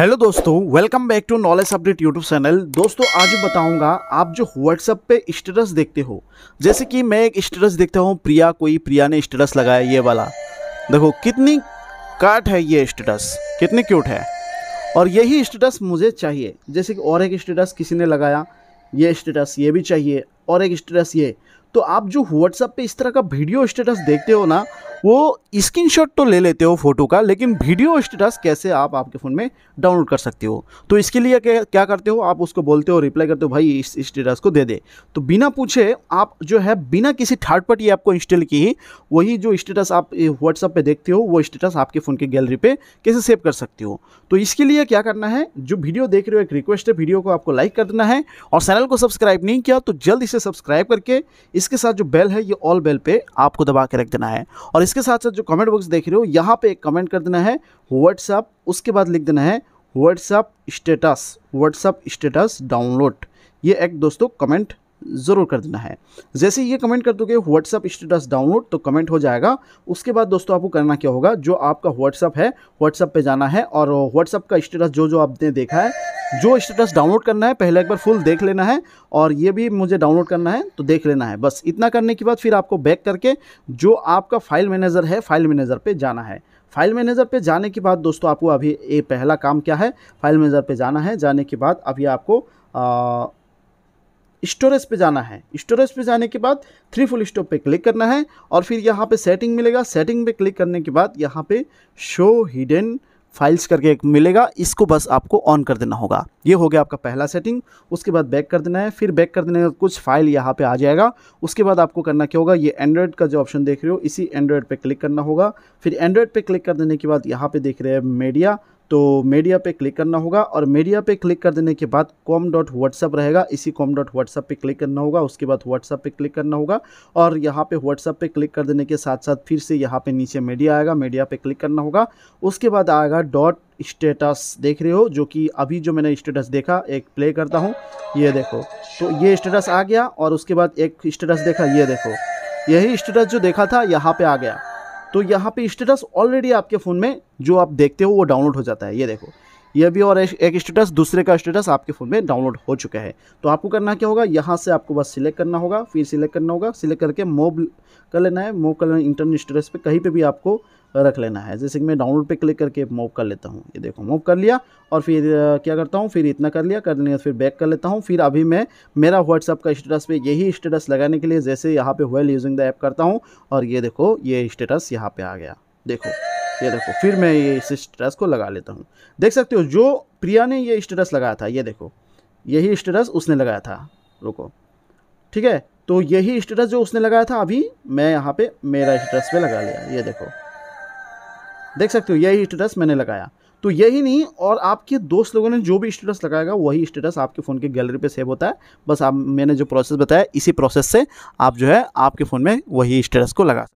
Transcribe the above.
hello दोस्तों welcome back to knowledge update YouTube channel दोस्तों आज बताऊंगा आप जो व्हाट्सअप पे स्टेटस देखते हो जैसे कि मैं एक स्टेटस देखता हूँ प्रिया कोई प्रिया ने स्टेटस लगाया ये वाला देखो कितनी काट है ये स्टेटस कितनी क्यूट है और यही स्टेटस मुझे चाहिए जैसे कि और एक स्टेटस किसी ने लगाया ये स्टेटस ये भी चाहिए और एक स्टेटस ये तो आप जो व्हाट्सअप पे इस तरह का वीडियो स्टेटस देखते हो ना वो स्क्रीनशॉट तो ले लेते हो फोटो का लेकिन वीडियो स्टेटस कैसे आप आपके फ़ोन में डाउनलोड कर सकते हो तो इसके लिए क्या करते हो आप उसको बोलते हो रिप्लाई करते हो भाई इस स्टेटस को दे दे तो बिना पूछे आप जो है बिना किसी थर्ड पार्टी ऐप को इंस्टॉल की ही वही जो स्टेटस आप व्हाट्सअप पर देखते हो वो स्टेटस आपके फ़ोन की गैलरी पर कैसे सेव कर सकते हो तो इसके लिए क्या करना है जो वीडियो देख रहे हो एक रिक्वेस्ट है वीडियो को आपको लाइक कर देना है और चैनल को सब्सक्राइब नहीं किया तो जल्द इसे सब्सक्राइब करके इसके साथ जो बेल है ये ऑल बेल पर आपको दबा के रख देना है और इसके इसके साथ साथ जो कमेंट बॉक्स देख रहे हो यहाँ पे एक कमेंट कर देना है व्हाट्सअप उसके बाद लिख देना है WhatsApp status WhatsApp status download ये एक दोस्तों कमेंट ज़रूर कर देना है जैसे ये कमेंट कर दोगे व्हाट्सअप स्टेटस डाउनलोड तो कमेंट हो जाएगा उसके बाद दोस्तों आपको करना क्या होगा जो आपका व्हाट्सअप है व्हाट्सअप पे जाना है और व्हाट्सअप का स्टेटस जो जो आपने देखा है जो स्टेटस डाउनलोड करना है पहले एक बार फुल देख लेना है और ये भी मुझे डाउनलोड करना है तो देख लेना है बस इतना करने के बाद फिर आपको बैक करके जो आपका फाइल मैनेजर है फाइल मैनेजर पे जाना है फाइल मैनेजर पे जाने के बाद दोस्तों आपको अभी ये पहला काम क्या है फाइल मैनेजर पे जाना है जाने के बाद अभी आपको आ, स्टोरेज पे जाना है स्टोरेज पे जाने के बाद थ्री फुल स्टॉप पे क्लिक करना है और फिर यहाँ पे सेटिंग मिलेगा सेटिंग पे क्लिक करने के बाद यहाँ पे शो हिडन फाइल्स करके एक मिलेगा इसको बस आपको ऑन कर देना होगा ये हो गया आपका पहला सेटिंग उसके बाद बैक कर देना है फिर बैक कर देने का कुछ फाइल यहाँ पे आ जाएगा उसके बाद आपको करना क्या होगा ये एंड्रॉयड का जो ऑप्शन देख रहे हो इसी एंड्रॉयड पे क्लिक करना होगा फिर एंड्रॉयड पे क्लिक कर देने के बाद यहाँ पे देख रहे हैं मीडिया तो मीडिया पे क्लिक करना होगा और मीडिया पे क्लिक कर देने के बाद कॉम डॉट व्हाट्सअप रहेगा इसी कॉम डॉट व्हाट्सअप पर क्लिक करना होगा उसके बाद व्हाट्सअप पे क्लिक करना होगा और यहाँ पे व्हाट्सअप पे क्लिक कर देने के साथ साथ फिर से यहाँ पे नीचे मीडिया आएगा मीडिया पे क्लिक करना होगा उसके बाद आएगा डॉट स्टेटस देख रहे हो जो कि अभी जो मैंने स्टेटस देखा एक प्ले करता हूँ ये देखो तो ये स्टेटस आ गया और उसके बाद एक स्टेटस देखा ये देखो यही स्टेटस जो देखा था यहाँ पर आ गया तो यहाँ पे स्टेटस ऑलरेडी आपके फ़ोन में जो आप देखते हो वो डाउनलोड हो जाता है ये देखो यह भी और एक स्टेटस दूसरे का स्टेटस आपके फ़ोन में डाउनलोड हो चुका है तो आपको करना क्या होगा यहाँ से आपको बस सिलेक्ट करना होगा फिर सिलेक्ट करना होगा सिलेक्ट करके मोब कर लेना है मोब कर लेना इंटरनेट स्टेटस पर कहीं पर भी आपको रख लेना है जैसे कि मैं डाउनलोड पे क्लिक करके मूव कर लेता हूँ ये देखो मूव कर लिया और फिर क्या करता हूँ फिर इतना कर लिया कर लिया फिर बैक कर लेता हूँ फिर अभी मैं मेरा व्हाट्सअप का स्टेटस पे यही स्टेटस लगाने के लिए जैसे यहाँ पे वेल यूजिंग द ऐप करता हूँ और ये देखो ये स्टेटस यहाँ पे आ गया देखो ये देखो फिर मैं ये इस स्टेटस को लगा लेता हूँ देख सकते हो जो प्रिया ने ये स्टेटस लगाया था ये देखो यही स्टेटस उसने लगाया था रुको ठीक है तो यही स्टेटस जो उसने लगाया था अभी मैं यहाँ पे मेरा स्टेटस पे लगा लिया ये देखो देख सकते हो यही स्टेटस मैंने लगाया तो यही नहीं और आपके दोस्त लोगों ने जो भी स्टेटस लगाएगा वही स्टेटस आपके फ़ोन के गैलरी पे सेव होता है बस आप मैंने जो प्रोसेस बताया इसी प्रोसेस से आप जो है आपके फ़ोन में वही स्टेटस को लगा